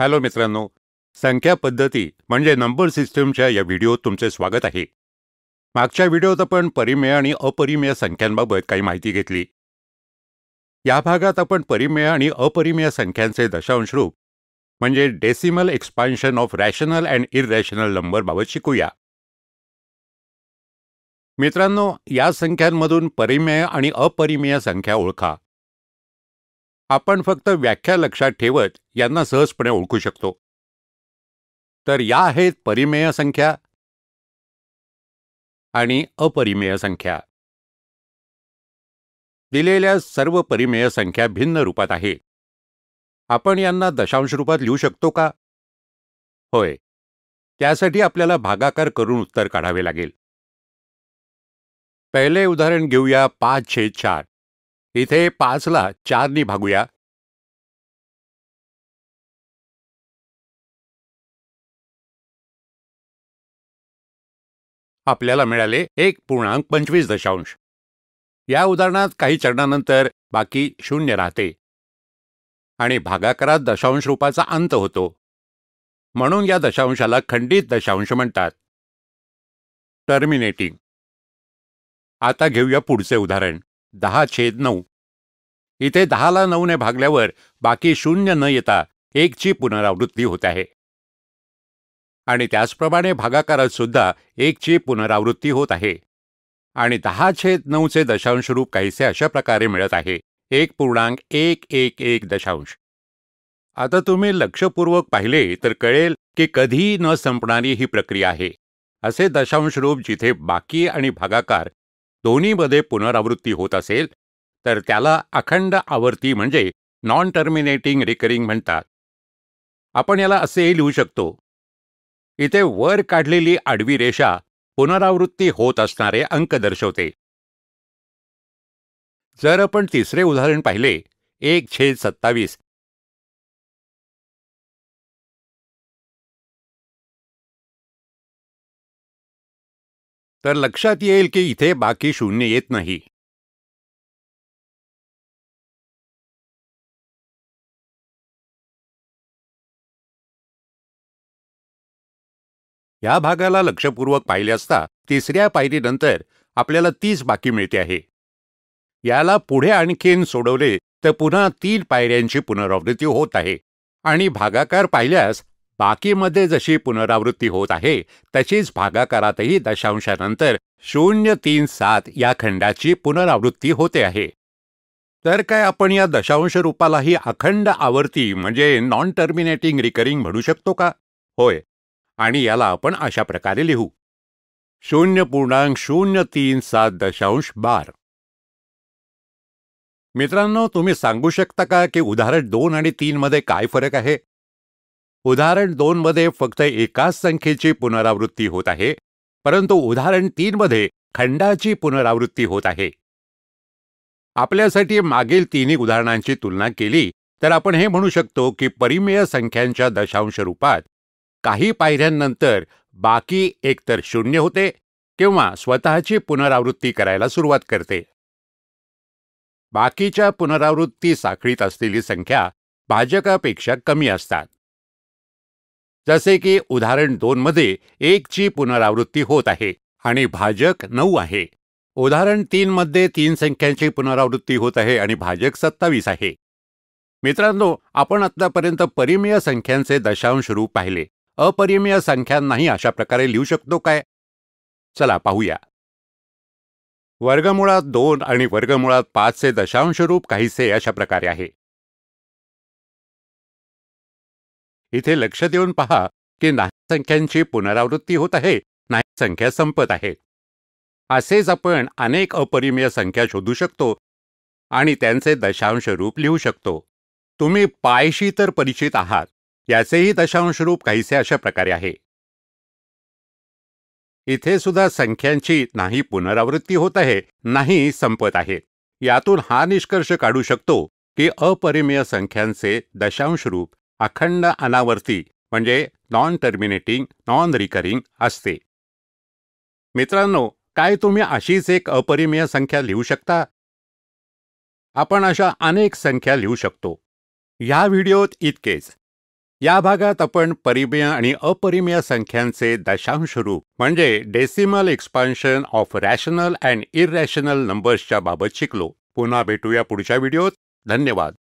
hello मित्रांनो संख्या पद्धती म्हणजे नंबर सिस्टमच्या या व्हिडिओत तुमचे स्वागत आहे मागच्या व्हिडिओत आपण परिमेय आणि अपरिमेय संख्यांबाबत काही माहिती घेतली या भागात आपण परिमेय आणि अपरिमेय संख्यांचे दशांश रूप म्हणजे decimal expansion of rational and irrational नंबरबाबत शिकूया मित्रांनो या संख्यांमधून परिमेय आणि अपरिमेय संख्या ओळखा आपण फक्त व्याख्या लक्षात ठेवत यांना सहजपणे ओळखू शकतो तर या आहेत परिमेय संख्या आणि अपरिमेय संख्या दिलेल्या सर्व परिमेय संख्या भिन्न रूपात आहे आपण यांना दशांश रूपात लिहू शकतो का होय त्यासाठी आपल्याला भागाकार करून उत्तर काढावे लागेल पहिले उदाहरण घेऊया पाच छेद चार इथे पाचला चारनी भागूया आपल्याला मिळाले एक पूर्णांक पंचवीस दशांश या उदाहरणात काही चरणानंतर बाकी शून्य राहते आणि भागाकारात दशांश रूपाचा अंत होतो म्हणून या दशांशाला खंडित दशांश म्हणतात टर्मिनेटिंग आता घेऊया पुढचे उदाहरण दहा छेद नऊ इथे दहाला नऊने भागल्यावर बाकी शून्य न येता एकची पुनरावृत्ती होत आहे आणि त्याचप्रमाणे भागाकारात सुद्धा एकची पुनरावृत्ती होत आहे आणि दहा छेद नऊचे दशांश रूप काहीसे अशा प्रकारे मिळत आहे एक पूर्णांक एक एक एक दशांश आता तुम्ही लक्षपूर्वक पाहिले तर कळेल की कधीही न संपणारी ही प्रक्रिया आहे असे दशांश रूप जिथे बाकी आणि भागाकार दोन्हीमध्ये पुनरावृत्ती होत असेल तर त्याला अखंड आवर्ती म्हणजे नॉन टर्मिनेटिंग रिकरिंग म्हणतात आपण याला असेही लिहू शकतो इथे वर काढलेली आडवी रेषा पुनरावृत्ती होत असणारे अंक दर्शवते जर आपण तिसरे उदाहरण पाहिले एक छेद सत्तावीस तर लक्षात येईल की इथे बाकी शून्य येत नाही या भागाला लक्षपूर्वक पाहिले असता तिसऱ्या पायरीनंतर आपल्याला तीस बाकी मिळते आहे याला पुढे आणखीन सोडवले तर पुन्हा तीन पायऱ्यांची पुनरावृत्ती होत आहे आणि भागाकार पाहिल्यास बाकीमध्ये जशी पुनरावृत्ती होत आहे तशीच भागाकारातही दशांशानंतर शून्य तीन सात या खंडाची पुनरावृत्ती होते आहे तर काय आपण या दशांश रूपालाही अखंड आवर्ती म्हणजे नॉन टर्मिनेटिंग रिकरिंग म्हणू शकतो का होय आणि याला आपण अशा प्रकारे लिहू शून्य पूर्णांक शून्य तीन सात दशांश बार मित्रांनो तुम्ही सांगू शकता का की उदाहरण दोन आणि तीनमध्ये काय फरक आहे उदाहरण दोनमध्ये मध्ये फक्त एकाच संख्येची पुनरावृत्ती होत आहे परंतु उदाहरण तीनमध्ये मध्ये खंडाची पुनरावृत्ती होत आहे आपल्यासाठी मागील तिन्ही उदाहरणांची तुलना केली तर आपण हे म्हणू शकतो की परिमेय संख्यांच्या दशांश रूपात काही पायऱ्यांनंतर बाकी एकतर शून्य होते किंवा स्वतःची पुनरावृत्ती करायला सुरुवात करते बाकीच्या पुनरावृत्ती साखळीत असलेली संख्या भाजकापेक्षा कमी असतात जसे की उदाहरण दोनमध्ये एकची पुनरावृत्ती होत आहे आणि भाजक नऊ आहे उदाहरण तीनमध्ये तीन संख्यांची पुनरावृत्ती होत आहे आणि भाजक सत्तावीस आहे मित्रांनो आपण आतापर्यंत परिमेय संख्यांचे दशांश रूप पाहिले अपरिमेय संख्यांनाही अशा प्रकारे लिहू शकतो काय चला पाहूया वर्गमुळात दोन आणि वर्गमुळात पाचचे दशांश रूप काहीसे अशा प्रकारे आहे इथे लक्ष देऊन पहा की नाही संख्यांची पुनरावृत्ती होत आहे नाही संख्या संपत आहे असेच आपण अनेक अपरिमेय संख्या शोधू शकतो आणि त्यांचे दशांश रूप लिहू शकतो तुम्ही पायशी तर परिचित आहात याचेही दशांश रूप काहीसे अशा प्रकारे आहे इथे सुद्धा संख्यांची नाही पुनरावृत्ती होत आहे नाही संपत आहे यातून हा निष्कर्ष काढू शकतो की अपरिमेय संख्यांचे दशांश रूप अखंड अनावर्ती म्हणजे नॉन टर्मिनेटिंग नॉन रिकरिंग असते मित्रांनो काय तुम्ही अशीच एक अपरिमेय संख्या लिहू शकता आपण अशा अनेक संख्या लिहू शकतो या व्हिडिओत इतकेच या भागात आपण परिमेय आणि अपरिमेय संख्यांचे दशांश रूप म्हणजे decimal expansion of rational and irrational नंबर्सच्या बाबत शिकलो पुन्हा भेटूया पुढच्या व्हिडिओत धन्यवाद